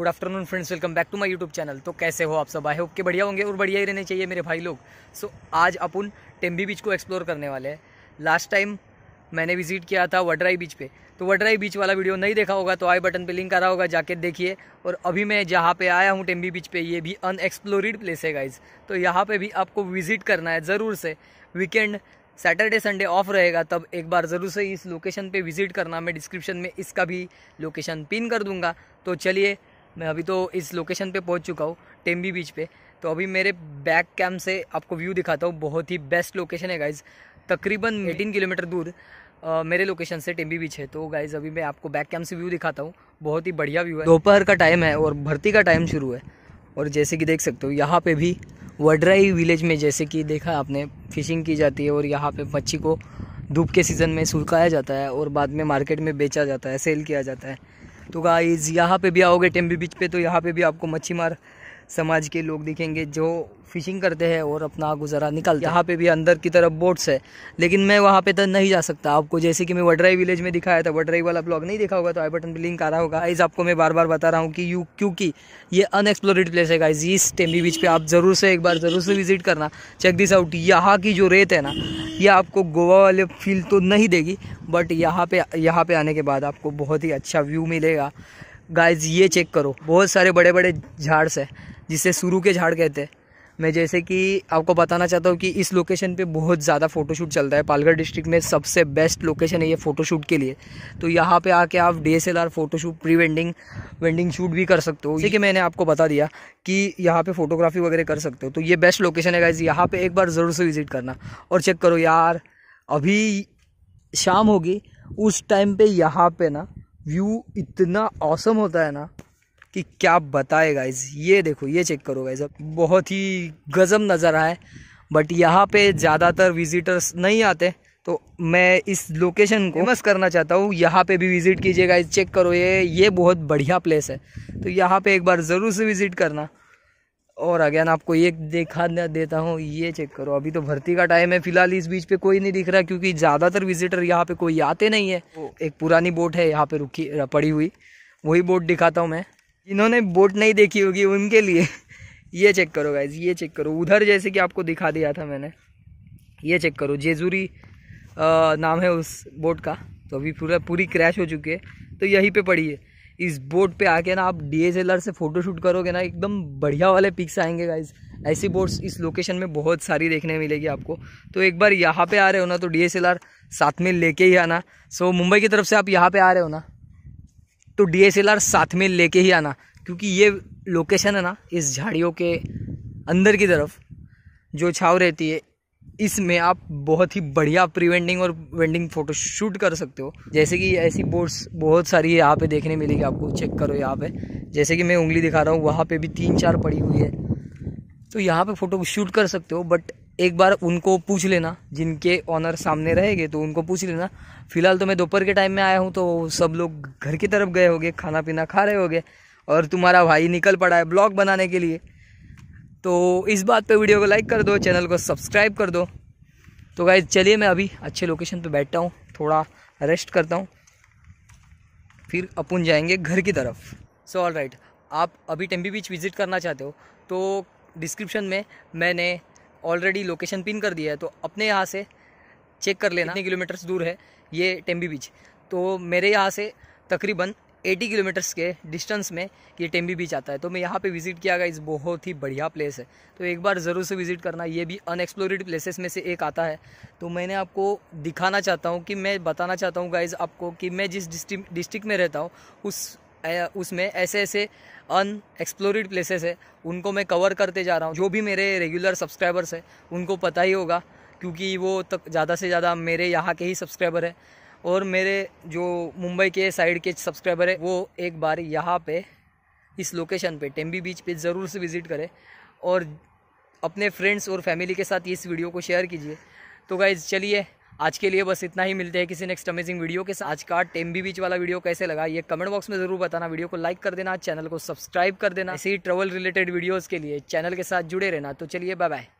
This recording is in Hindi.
good afternoon friends welcome back to my YouTube channel तो कैसे हो आप सब आए होप बढ़िया होंगे और बढ़िया ही रहने चाहिए मेरे भाई लोग सो so, आज अपन टेम्बी बीच को एक्सप्लोर करने वाले हैं लास्ट टाइम मैंने विजिट किया था वडराई बीच पे तो वडराई बीच वाला वीडियो नहीं देखा होगा तो आई बटन पर लिंक आ रहा होगा जाके देखिए और अभी मैं जहाँ पर आया हूँ टेम्बी बीच पर ये भी अनएक्सप्लोरिड प्लेस है गाइज तो यहाँ पर भी आपको विजिट करना है ज़रूर से वीकेंड सैटरडे संडे ऑफ रहेगा तब एक बार ज़रूर से इस लोकेशन पे विजिट करना मैं डिस्क्रिप्शन में इसका भी लोकेशन पिन कर दूंगा तो चलिए मैं अभी तो इस लोकेशन पे पहुंच चुका हूँ टेम्बी बीच पे तो अभी मेरे बैक कैम्प से आपको व्यू दिखाता हूँ बहुत ही बेस्ट लोकेशन है गाइज़ तकरीबन एटीन किलोमीटर दूर आ, मेरे लोकेशन से टेम्बी बीच है तो गाइज़ अभी मैं आपको बैक कैम्प से व्यू दिखाता हूँ बहुत ही बढ़िया व्यू है दोपहर का टाइम है और भर्ती का टाइम शुरू है और जैसे कि देख सकते हो यहाँ पर भी वड्राई विलेज में जैसे कि देखा आपने फ़िशिंग की जाती है और यहाँ पर मच्छी को धूप के सीज़न में सुखाया जाता है और बाद में मार्केट में बेचा जाता है सेल किया जाता है तो गाइज यहाँ पे भी आओगे टेम्बी बीच पे तो यहाँ पे भी आपको मच्छी मार समाज के लोग दिखेंगे जो फिशिंग करते हैं और अपना गुजारा निकाल यहाँ पे भी अंदर की तरफ बोट्स है लेकिन मैं वहाँ पे तक तो नहीं जा सकता आपको जैसे कि मैं वडराई विलेज में दिखाया था वडराई वाला ब्लॉग नहीं देखा होगा तो आई बटन पर लिंक आ रहा होगा गाइज आपको मैं बार बार बता रहा हूँ कि यू क्योंकि ये अनएक्सप्लोरेड प्लेस है गाइज इस टेम्बी बीच पर आप ज़रूर से एक बार ज़रूर से विजिट करना चेक दिस आउट यहाँ की जो रेत है ना ये आपको गोवा वाले फील तो नहीं देगी बट यहाँ पे यहाँ पे आने के बाद आपको बहुत ही अच्छा व्यू मिलेगा गाइज ये चेक करो बहुत सारे बड़े बड़े झाड़स हैं जिसे सुरू के झाड़ कहते हैं मैं जैसे कि आपको बताना चाहता हूँ कि इस लोकेशन पे बहुत ज़्यादा फ़ोटोशूट चलता है पालघर डिस्ट्रिक्ट में सबसे बेस्ट लोकेशन है ये फ़ोटोशूट के लिए तो यहाँ पे आके आप D S L R photoshoot pre wedding wedding shoot भी कर सकते हो ठीक है मैंने आपको बता दिया कि यहाँ पर फ़ोटोग्राफी वगैरह कर सकते हो तो ये बेस्ट लोकेशन है गाइज यहाँ पर एक बार ज़रूर से विज़िट करना और चेक करो यार अभी शाम होगी उस टाइम पर यहाँ पर ना व्यू इतना औसम होता है ना कि क्या बताए गाइज़ ये देखो ये चेक करो गाइज़ अब बहुत ही गज़ब नज़र आए बट यहाँ पे ज़्यादातर विज़िटर्स नहीं आते तो मैं इस लोकेशन को मस करना चाहता हूँ यहाँ पे भी विज़िट कीजिएगा गाइज चेक करो ये ये बहुत बढ़िया प्लेस है तो यहाँ पे एक बार ज़रूर से विज़िट करना और अगेन आपको ये देखा देता हूँ ये चेक करो अभी तो भर्ती का टाइम है फिलहाल इस बीच पे कोई नहीं दिख रहा क्योंकि ज़्यादातर विज़िटर यहाँ पे कोई आते नहीं है एक पुरानी बोट है यहाँ पे रुकी पड़ी हुई वही बोट दिखाता हूँ मैं इन्होंने बोट नहीं देखी होगी उनके लिए ये चेक करो गाइज ये चेक करो उधर जैसे कि आपको दिखा दिया था मैंने ये चेक करो जेजूरी नाम है उस बोट का तो अभी पूरा पूरी क्रैश हो चुकी है तो यहीं पे पड़ी है इस बोट पे आके ना आप आर से फ़ोटो शूट करोगे ना एकदम बढ़िया वाले पिक्स आएंगे गाइज ऐसी बोट्स इस लोकेशन में बहुत सारी देखने मिलेगी आपको तो एक बार यहाँ पे आ रहे हो ना तो आर साथ में लेके ही आना सो मुंबई की तरफ से आप यहाँ पे आ रहे हो ना तो डीएसएलआर साथ में लेके ही आना क्योंकि ये लोकेशन है ना इस झाड़ियों के अंदर की तरफ जो छाव रहती है इसमें आप बहुत ही बढ़िया प्री वेंडिंग और वेंडिंग फ़ोटो शूट कर सकते हो जैसे कि ऐसी बोर्ड्स बहुत सारी यहाँ पे देखने मिलेगी आपको चेक करो यहाँ पे जैसे कि मैं उंगली दिखा रहा हूँ वहाँ पे भी तीन चार पड़ी हुई है तो यहाँ पे फ़ोटो शूट कर सकते हो बट एक बार उनको पूछ लेना जिनके ऑनर सामने रहेंगे तो उनको पूछ लेना फ़िलहाल तो मैं दोपहर के टाइम में आया हूँ तो सब लोग घर की तरफ गए होंगे खाना पीना खा रहे होंगे और तुम्हारा भाई निकल पड़ा है ब्लॉग बनाने के लिए तो इस बात पे वीडियो को लाइक कर दो चैनल को सब्सक्राइब कर दो तो गाइज चलिए मैं अभी अच्छे लोकेशन पे बैठता हूँ थोड़ा रेस्ट करता हूँ फिर अपन जाएंगे घर की तरफ सो ऑल राइट आप अभी टेम्पी बीच विज़िट करना चाहते हो तो डिस्क्रिप्शन में मैंने ऑलरेडी लोकेशन पिन कर दिया है तो अपने यहाँ से चेक कर लेना कितने किलोमीटर्स दूर है ये टेम्बी बीच तो मेरे यहाँ से तकरीबन 80 किलोमीटर्स के डिस्टेंस में ये टेम्बी बीच आता है तो मैं यहाँ पे विज़िट किया गया इस बहुत ही बढ़िया प्लेस है तो एक बार ज़रूर से विज़िट करना ये भी अनएक्सप्लोरेड प्लेसेस में से एक आता है तो मैंने आपको दिखाना चाहता हूँ कि मैं बताना चाहता हूँ गाइज़ आपको कि मैं जिस डिस्ट्रिक्ट में रहता हूँ उस उसमें ऐसे ऐसे अनएक्सप्लोरिड प्लेसेस है उनको मैं कवर करते जा रहा हूँ जो भी मेरे रेगुलर सब्सक्राइबर्स हैं उनको पता ही होगा क्योंकि वो तक ज़्यादा से ज़्यादा मेरे यहाँ के ही सब्सक्राइबर है और मेरे जो मुंबई के साइड के सब्सक्राइबर है वो एक बार यहाँ पे इस लोकेशन पे टेम्बी बीच पे ज़रूर से विज़िट करें और अपने फ्रेंड्स और फैमिली के साथ इस वीडियो को शेयर कीजिए तो गाइज़ चलिए आज के लिए बस इतना ही मिलते हैं किसी नेक्स्ट अमेजिंग वीडियो के साथ आज का टेम्बी बीच वाला वीडियो कैसे लगा ये कमेंट बॉक्स में जरूर बताना वीडियो को लाइक कर देना चैनल को सब्सक्राइब कर देना ऐसे ही ट्रेवल रिलेटेड वीडियोज़ के लिए चैनल के साथ जुड़े रहना तो चलिए बाय बाय